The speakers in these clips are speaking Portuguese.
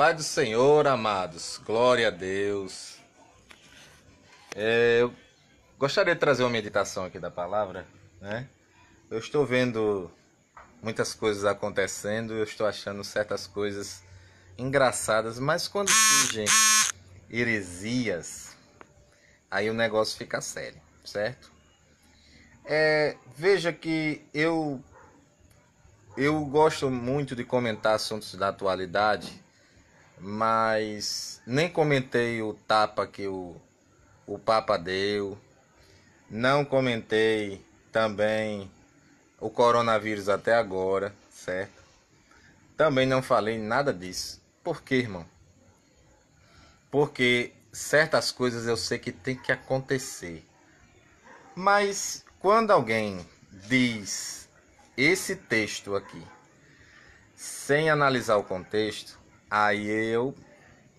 paz do Senhor, amados. Glória a Deus. É, eu gostaria de trazer uma meditação aqui da palavra, né? Eu estou vendo muitas coisas acontecendo, eu estou achando certas coisas engraçadas, mas quando surgem heresias, aí o negócio fica sério, certo? É, veja que eu eu gosto muito de comentar assuntos da atualidade mas nem comentei o tapa que o, o Papa deu, não comentei também o coronavírus até agora, certo? Também não falei nada disso. Por quê, irmão? Porque certas coisas eu sei que tem que acontecer. Mas quando alguém diz esse texto aqui, sem analisar o contexto, Aí eu,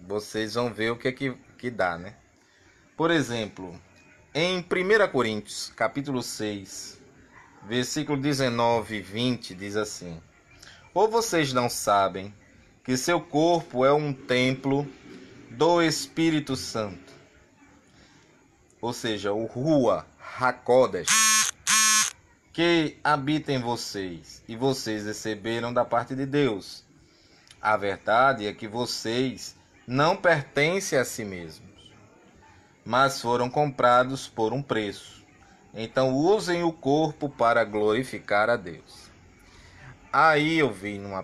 vocês vão ver o que, é que, que dá, né? Por exemplo, em 1 Coríntios, capítulo 6, versículo 19 e 20, diz assim: Ou vocês não sabem que seu corpo é um templo do Espírito Santo, ou seja, o Rua Hakodesh, que habita em vocês, e vocês receberam da parte de Deus a verdade é que vocês não pertencem a si mesmos, mas foram comprados por um preço. Então usem o corpo para glorificar a Deus. Aí eu vi numa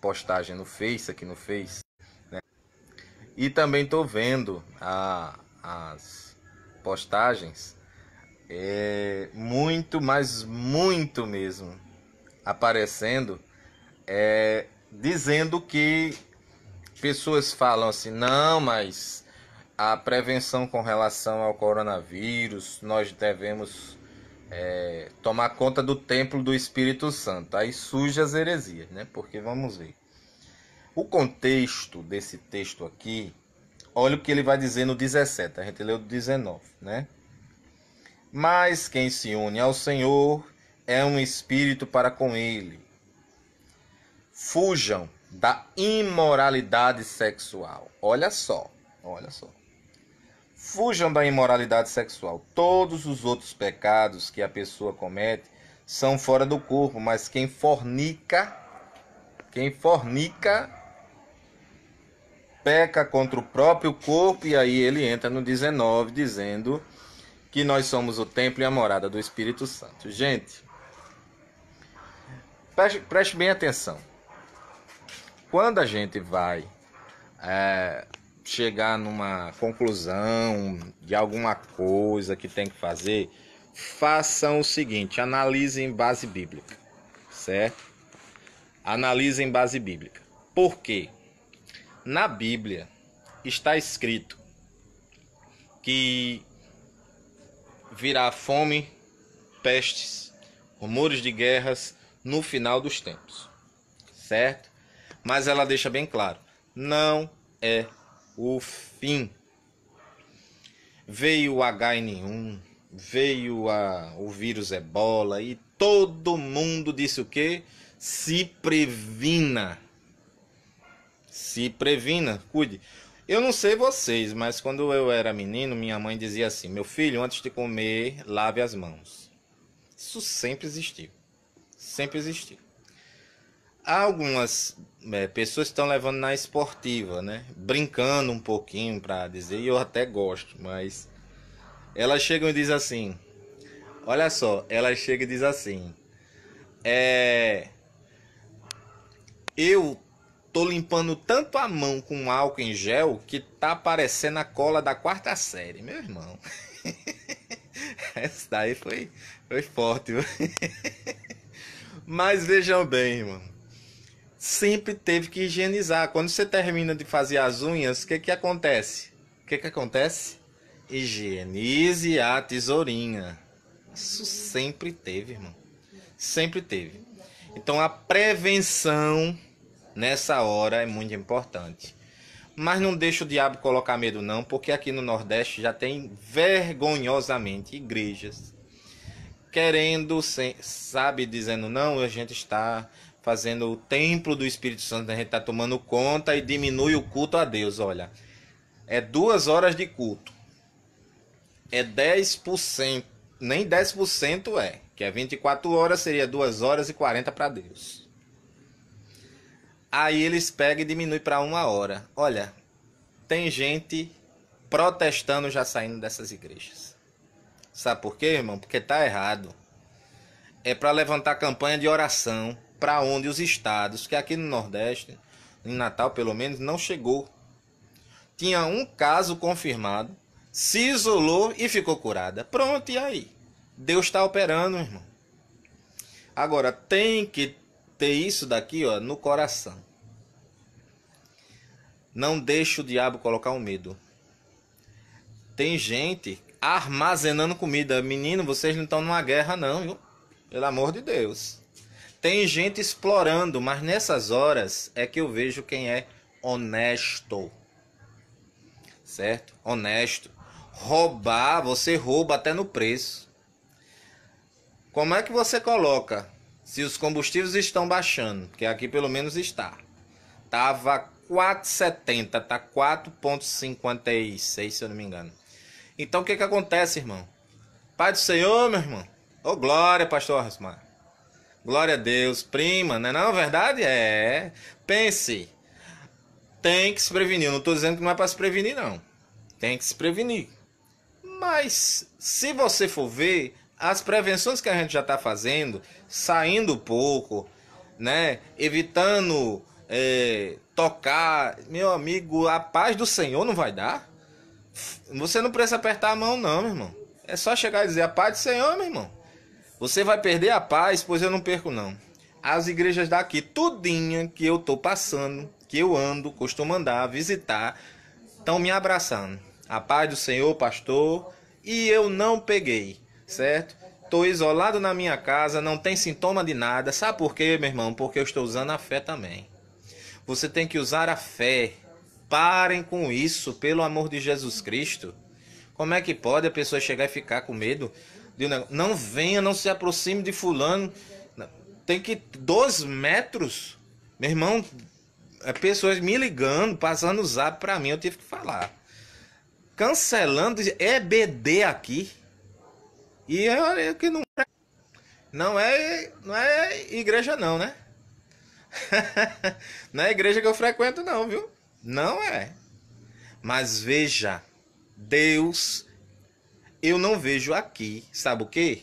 postagem no Face, aqui no Face, né? e também estou vendo a, as postagens, é, muito, mas muito mesmo, aparecendo é, dizendo que pessoas falam assim: não, mas a prevenção com relação ao coronavírus, nós devemos é, tomar conta do templo do Espírito Santo. Aí surge as heresias, né? Porque vamos ver. O contexto desse texto aqui, olha o que ele vai dizer no 17, a gente leu do 19, né? Mas quem se une ao Senhor é um espírito para com ele. Fujam da imoralidade sexual. Olha só, olha só. Fujam da imoralidade sexual. Todos os outros pecados que a pessoa comete são fora do corpo, mas quem fornica, quem fornica peca contra o próprio corpo e aí ele entra no 19 dizendo que nós somos o templo e a morada do Espírito Santo. Gente, preste, preste bem atenção quando a gente vai é, chegar numa conclusão de alguma coisa que tem que fazer, façam o seguinte: analisem base bíblica, certo? Analisem base bíblica. Por quê? Na Bíblia está escrito que virá fome, pestes, rumores de guerras no final dos tempos, certo? Mas ela deixa bem claro: não é o fim. Veio o HN1, veio a, o vírus ebola e todo mundo disse o quê? Se previna. Se previna, cuide. Eu não sei vocês, mas quando eu era menino, minha mãe dizia assim: meu filho, antes de comer, lave as mãos. Isso sempre existiu. Sempre existiu algumas é, pessoas estão levando na esportiva, né? Brincando um pouquinho para dizer, e eu até gosto, mas elas chegam e diz assim: Olha só, ela chega e diz assim: É. Eu tô limpando tanto a mão com álcool em gel que tá parecendo a cola da quarta série, meu irmão. Essa daí foi, foi forte. Viu? Mas vejam bem, irmão sempre teve que higienizar. Quando você termina de fazer as unhas, o que, que acontece? O que, que acontece? Higienize a tesourinha. Isso sempre teve, irmão. Sempre teve. Então a prevenção nessa hora é muito importante. Mas não deixa o diabo colocar medo, não, porque aqui no Nordeste já tem vergonhosamente igrejas querendo, sabe, dizendo não, a gente está fazendo o templo do Espírito Santo, a gente está tomando conta e diminui o culto a Deus. Olha, é duas horas de culto, é 10%, nem 10% é, que é 24 horas, seria 2 horas e 40 para Deus. Aí eles pegam e diminuem para uma hora. Olha, tem gente protestando já saindo dessas igrejas. Sabe por quê, irmão? Porque tá errado. É para levantar campanha de oração para onde os estados, que aqui no Nordeste, em Natal pelo menos, não chegou. Tinha um caso confirmado, se isolou e ficou curada. Pronto, e aí? Deus está operando, irmão. Agora, tem que ter isso daqui ó, no coração. Não deixe o diabo colocar o um medo. Tem gente armazenando comida. Menino, vocês não estão numa guerra, não, viu? Pelo amor de Deus. Tem gente explorando, mas nessas horas é que eu vejo quem é honesto. Certo? Honesto. Roubar, você rouba até no preço. Como é que você coloca se os combustíveis estão baixando? Que aqui pelo menos está. Tava 4,70, tá 4,56, se eu não me engano. Então o que que acontece, irmão? Pai do Senhor, meu irmão. Ô oh, glória, pastor Rasmar. Glória a Deus, prima, né? não é não? Verdade? É. Pense. Tem que se prevenir. Eu não estou dizendo que não é para se prevenir, não. Tem que se prevenir. Mas, se você for ver, as prevenções que a gente já está fazendo, saindo pouco, né? Evitando é, tocar, meu amigo, a paz do Senhor não vai dar. Você não precisa apertar a mão, não, meu irmão. É só chegar e dizer a paz do Senhor, meu irmão. Você vai perder a paz, pois eu não perco não. As igrejas daqui, tudinha que eu tô passando, que eu ando, costumo andar, visitar, estão me abraçando. A paz do Senhor, pastor, e eu não peguei, certo? Tô isolado na minha casa, não tem sintoma de nada. Sabe por quê, meu irmão? Porque eu estou usando a fé também. Você tem que usar a fé. Parem com isso, pelo amor de Jesus Cristo. Como é que pode a pessoa chegar e ficar com medo? de um negócio. Não venha, não se aproxime de fulano. Tem que dois metros, meu irmão. É pessoas me ligando, passando o zap para mim, eu tive que falar. Cancelando, é aqui. E eu, que não é. não é, não é igreja não, né? não é igreja que eu frequento não, viu? Não é. Mas veja, Deus eu não vejo aqui, sabe o quê?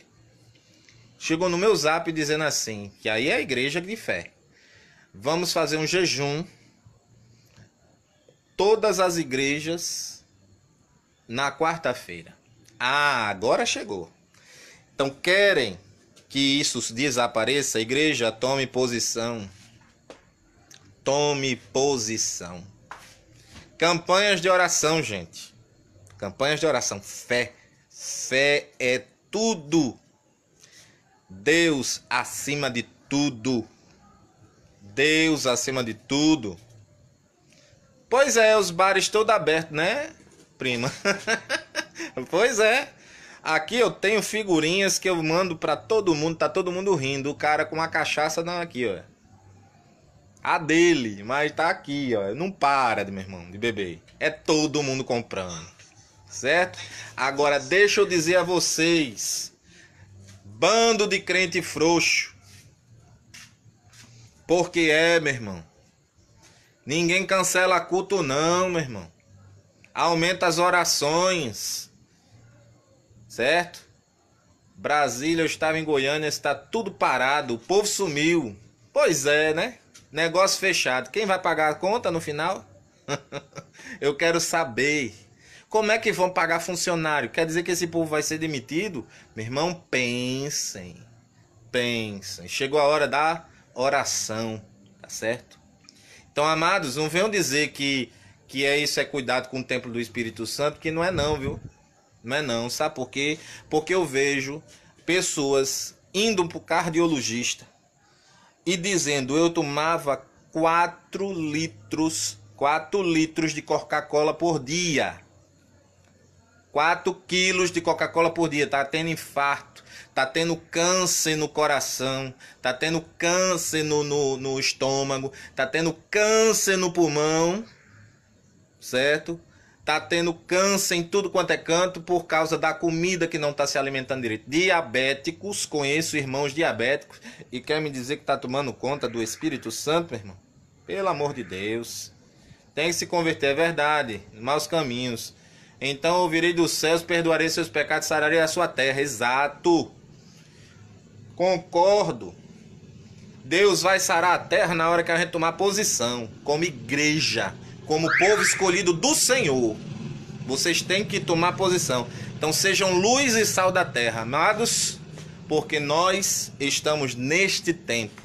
Chegou no meu zap dizendo assim, que aí é a igreja de fé. Vamos fazer um jejum. Todas as igrejas na quarta-feira. Ah, agora chegou. Então querem que isso desapareça, a igreja tome posição. Tome posição. Campanhas de oração, gente. Campanhas de oração, fé. Fé é tudo. Deus acima de tudo. Deus acima de tudo. Pois é, os bares todo aberto, né, prima? pois é. Aqui eu tenho figurinhas que eu mando para todo mundo, tá todo mundo rindo. O cara com uma cachaça não aqui, ó. A dele, mas tá aqui, ó. Não para, meu irmão, de beber. É todo mundo comprando certo? Agora deixa eu dizer a vocês, bando de crente frouxo, porque é, meu irmão. Ninguém cancela culto não, meu irmão. Aumenta as orações, certo? Brasília, eu estava em Goiânia, está tudo parado, o povo sumiu. Pois é, né? Negócio fechado. Quem vai pagar a conta no final? eu quero saber. Como é que vão pagar funcionário? Quer dizer que esse povo vai ser demitido? Meu irmão, pensem. Pensem. Chegou a hora da oração, tá certo? Então, amados, não venham dizer que que é isso é cuidado com o templo do Espírito Santo, que não é não, viu? Não é não, sabe por quê? Porque eu vejo pessoas indo pro cardiologista e dizendo: "Eu tomava 4 litros, 4 litros de Coca-Cola por dia". 4 quilos de Coca-Cola por dia, tá tendo infarto, tá tendo câncer no coração, tá tendo câncer no, no, no estômago, tá tendo câncer no pulmão, certo? Tá tendo câncer em tudo quanto é canto por causa da comida que não está se alimentando direito. Diabéticos, conheço irmãos diabéticos e quer me dizer que tá tomando conta do Espírito Santo, meu irmão? Pelo amor de Deus. Tem que se converter, é verdade, maus caminhos. Então ouvirei dos céus, perdoarei seus pecados, sararei a sua terra. Exato. Concordo. Deus vai sarar a terra na hora que a gente tomar posição, como igreja, como povo escolhido do Senhor. Vocês têm que tomar posição. Então sejam luz e sal da terra, amados, porque nós estamos neste tempo,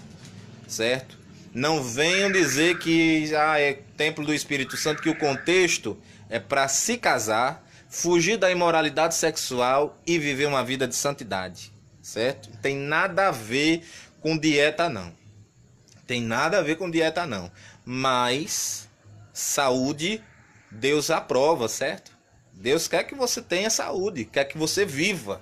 certo? Não venham dizer que ah, é templo do Espírito Santo, que o contexto é para se casar, fugir da imoralidade sexual e viver uma vida de santidade, certo? Tem nada a ver com dieta não. Tem nada a ver com dieta não. Mas saúde Deus aprova, certo? Deus quer que você tenha saúde, quer que você viva.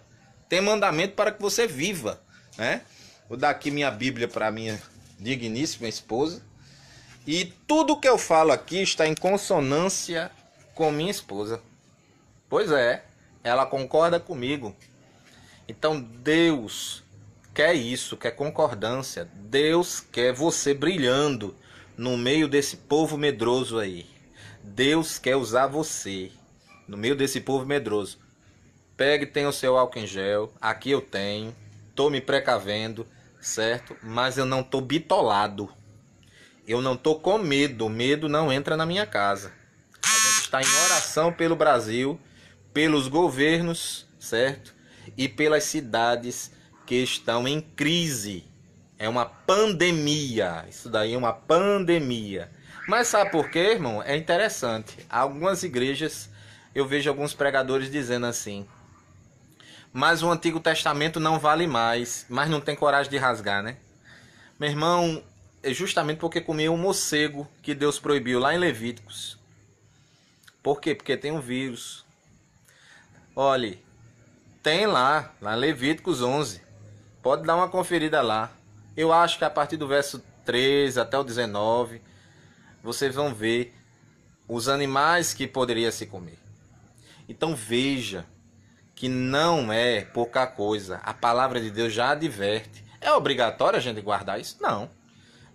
Tem mandamento para que você viva, né? Vou dar aqui minha Bíblia para minha digníssima esposa. E tudo que eu falo aqui está em consonância com minha esposa. Pois é, ela concorda comigo. Então Deus quer isso, quer concordância. Deus quer você brilhando no meio desse povo medroso aí. Deus quer usar você no meio desse povo medroso. Pegue, tenha o seu álcool em gel. Aqui eu tenho. Tô me precavendo, certo? Mas eu não tô bitolado. Eu não tô com medo. Medo não entra na minha casa está em oração pelo Brasil, pelos governos, certo? E pelas cidades que estão em crise. É uma pandemia. Isso daí é uma pandemia. Mas sabe por quê, irmão? É interessante. Algumas igrejas, eu vejo alguns pregadores dizendo assim: mas o Antigo Testamento não vale mais, mas não tem coragem de rasgar, né? Meu irmão, é justamente porque comi um morcego que Deus proibiu lá em Levíticos. Por quê? Porque tem um vírus. Olhe, tem lá, lá Levíticos 11. Pode dar uma conferida lá. Eu acho que a partir do verso 13 até o 19, vocês vão ver os animais que poderia se comer. Então veja que não é pouca coisa. A palavra de Deus já adverte. É obrigatório a gente guardar isso? Não.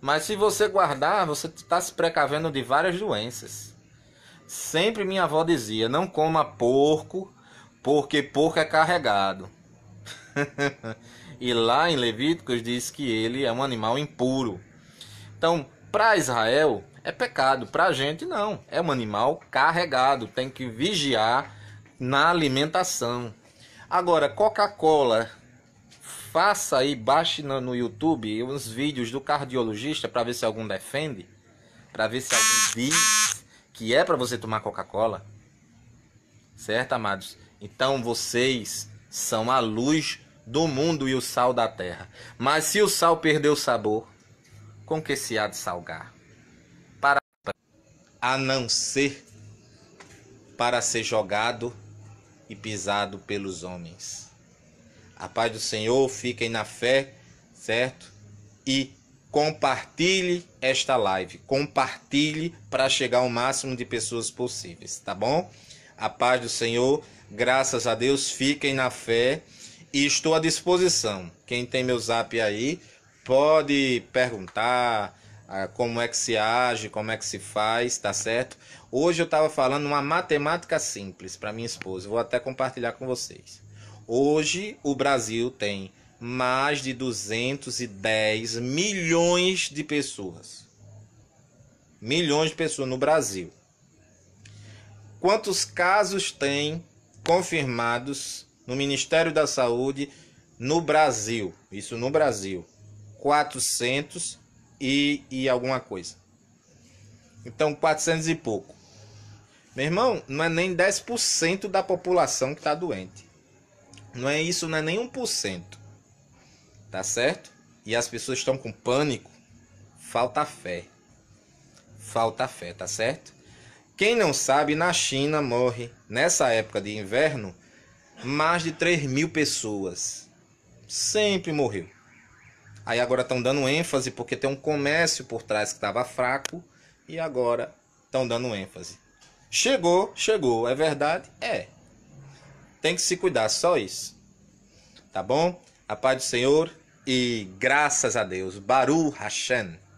Mas se você guardar, você está se precavendo de várias doenças. Sempre minha avó dizia: não coma porco, porque porco é carregado. e lá em Levíticos diz que ele é um animal impuro. Então, para Israel é pecado, para a gente não. É um animal carregado, tem que vigiar na alimentação. Agora, Coca-Cola, faça aí, baixe no, no YouTube uns vídeos do cardiologista para ver se algum defende, para ver se algum diz que é para você tomar Coca-Cola. Certo, amados? Então vocês são a luz do mundo e o sal da terra. Mas se o sal perdeu o sabor, com que se há de salgar? Para a não ser para ser jogado e pisado pelos homens. A paz do Senhor, fiquem na fé, certo? E compartilhe esta live, compartilhe para chegar ao máximo de pessoas possíveis, tá bom? A paz do Senhor, graças a Deus, fiquem na fé e estou à disposição. Quem tem meu zap aí, pode perguntar ah, como é que se age, como é que se faz, tá certo? Hoje eu estava falando uma matemática simples para minha esposa, vou até compartilhar com vocês. Hoje o Brasil tem mais de 210 milhões de pessoas. Milhões de pessoas no Brasil. Quantos casos tem confirmados no Ministério da Saúde no Brasil? Isso no Brasil. 400 e, e alguma coisa. Então, 400 e pouco. Meu irmão, não é nem 10% da população que está doente. Não é isso, não é nem 1% tá certo? E as pessoas estão com pânico, falta fé. Falta fé, tá certo? Quem não sabe, na China morre, nessa época de inverno, mais de 3 mil pessoas. Sempre morreu. Aí agora estão dando ênfase porque tem um comércio por trás que estava fraco e agora estão dando ênfase. Chegou, chegou, é verdade? É. Tem que se cuidar, só isso. Tá bom? A paz do Senhor e graças a Deus, Baru Hashem.